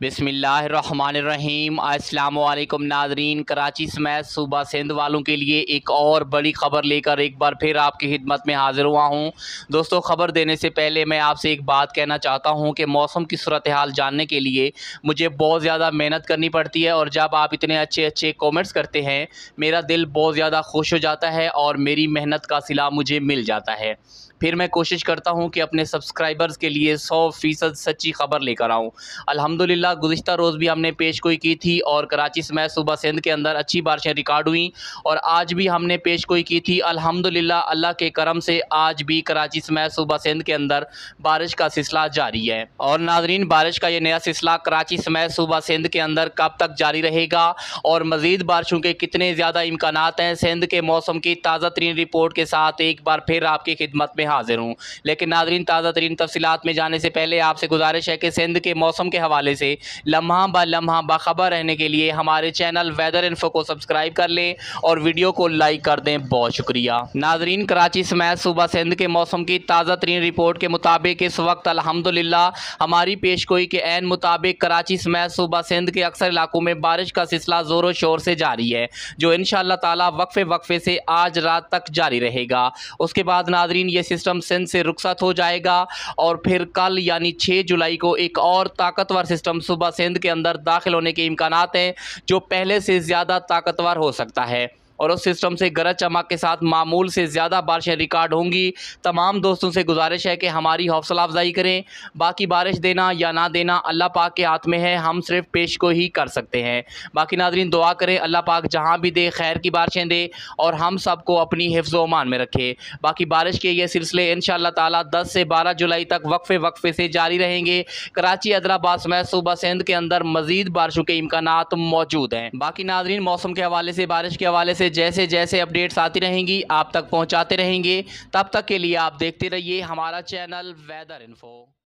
बिसमीम अल्लाम नाजरीन कराची समेत सूबा सिंध वालों के लिए एक और बड़ी ख़बर लेकर एक बार फिर आपकी खिदमत में हाज़िर हुआ हूँ दोस्तों ख़बर देने से पहले मैं आपसे एक बात कहना चाहता हूँ कि मौसम की सूरत हाल जानने के लिए मुझे बहुत ज़्यादा मेहनत करनी पड़ती है और जब आप इतने अच्छे अच्छे कॉमेंट्स करते हैं मेरा दिल बहुत ज़्यादा खुश हो जाता है और मेरी मेहनत का सिला मुझे मिल जाता है फिर मैं कोशिश करता हूँ कि अपने सब्सक्राइबर्स के लिए सौ फ़ीसद सच्ची खबर लेकर आऊँ अलहमदिल्ला गुज्तर रोज़ भी हमने पेश गोई की थी और कराची समय सूबा सिंध के अंदर अच्छी बारिशें रिकॉर्ड हुई और आज भी हमने पेश गोई की थी अलहमदिल्ला अल्लाह के करम से आज भी कराची समय सूबा सिंध के अंदर बारिश का सिलसिला जारी है और नाजरीन बारिश का ये नया सिलसिला कराची समेत सूबा सिंध के अंदर कब तक जारी रहेगा और मज़ीद बारिशों के कितने ज़्यादा इम्कान हैं सिंध के मौसम की ताज़ा तरीन रिपोर्ट के साथ एक बार फिर आपकी खिदमत में हाजिर हूँ लेकिन नाजरीन ताज़ा तरीन तफसीत में जाने से पहले आपसे गुजारिश है कि सिंध के मौसम के हवाले से लम्हा ब लम्हा बाखबर रहने के लिए हमारे चैनल वेदर इन्फो को सब्सक्राइब कर लें और वीडियो को लाइक कर दें बहुत शुक्रिया नाजरीन कराची समेत सुबह सिंध के मौसम की ताज़ा तरीन रिपोर्ट के मुताबिक इस वक्त अलहमदिल्ला हमारी पेशगोई के एन मुताबिक कराची समेत सुबह सिंध के अक्सर इलाकों में बारिश का सिलसिला ज़ोरों शोर से जारी है जो इन शाह ताला वक्फे वक्फे से आज रात तक जारी रहेगा उसके बाद नाजरीन ये सिस्टम सेन से रुखसत हो जाएगा और फिर कल यानी छः जुलाई को एक और ताकतवर सिस्टम सुबह सिंध के अंदर दाखिल होने के इम्कान हैं जो पहले से ज़्यादा ताकतवर हो सकता है और उस सिस्टम से गरज चमक के साथ मामूल से ज़्यादा बारिशें रिकॉर्ड होंगी तमाम दोस्तों से गुजारिश है कि हमारी हौसला अफजाई करें बाकी बारिश देना या ना देना अल्लाह पाक के हाथ में है हम सिर्फ पेश को ही कर सकते हैं बाकी नादरीन दुआ करें अल्लाह पाक जहाँ भी दे खैर की बारिशें दे और हम सबको अपनी हिफ्ज़ मान में रखे बाकी बारिश के ये सिलसिले इन ताला 10 से 12 जुलाई तक वक्फे वक्फे से जारी रहेंगे कराची हैदराबाद समेत सूबा सिंध के अंदर मजीद बारिशों के इम्कान मौजूद हैं बाकी नाजरीन मौसम के हवाले से बारिश के हवाले से जैसे जैसे अपडेट्स आती रहेंगी आप तक पहुंचाते रहेंगे तब तक के लिए आप देखते रहिए हमारा चैनल वेदर इन्फो